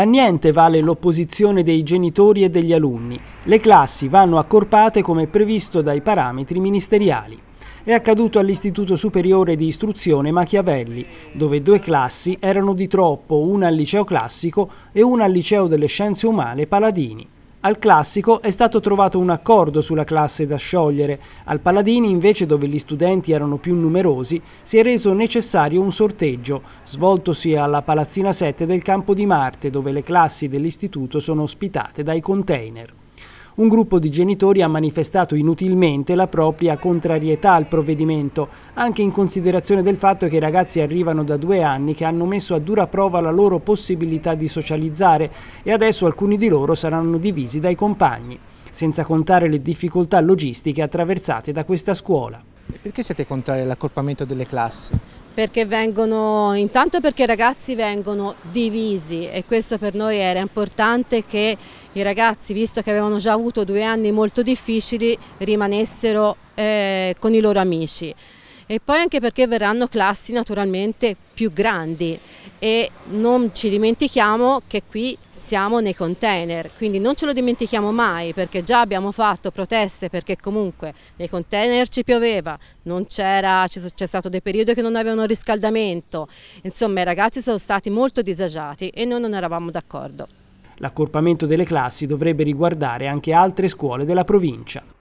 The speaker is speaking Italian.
A niente vale l'opposizione dei genitori e degli alunni. Le classi vanno accorpate come previsto dai parametri ministeriali. È accaduto all'Istituto Superiore di Istruzione Machiavelli, dove due classi erano di troppo, una al liceo classico e una al liceo delle scienze umane Paladini. Al classico è stato trovato un accordo sulla classe da sciogliere, al Paladini invece dove gli studenti erano più numerosi si è reso necessario un sorteggio, svoltosi alla Palazzina 7 del Campo di Marte dove le classi dell'istituto sono ospitate dai container un gruppo di genitori ha manifestato inutilmente la propria contrarietà al provvedimento, anche in considerazione del fatto che i ragazzi arrivano da due anni che hanno messo a dura prova la loro possibilità di socializzare e adesso alcuni di loro saranno divisi dai compagni, senza contare le difficoltà logistiche attraversate da questa scuola. Perché siete contrari all'accorpamento delle classi? Perché vengono, intanto perché i ragazzi vengono divisi e questo per noi era importante che i ragazzi, visto che avevano già avuto due anni molto difficili, rimanessero eh, con i loro amici e poi anche perché verranno classi naturalmente più grandi e non ci dimentichiamo che qui siamo nei container, quindi non ce lo dimentichiamo mai perché già abbiamo fatto proteste perché comunque nei container ci pioveva, c'è stato dei periodi che non avevano riscaldamento, insomma i ragazzi sono stati molto disagiati e noi non eravamo d'accordo. L'accorpamento delle classi dovrebbe riguardare anche altre scuole della provincia.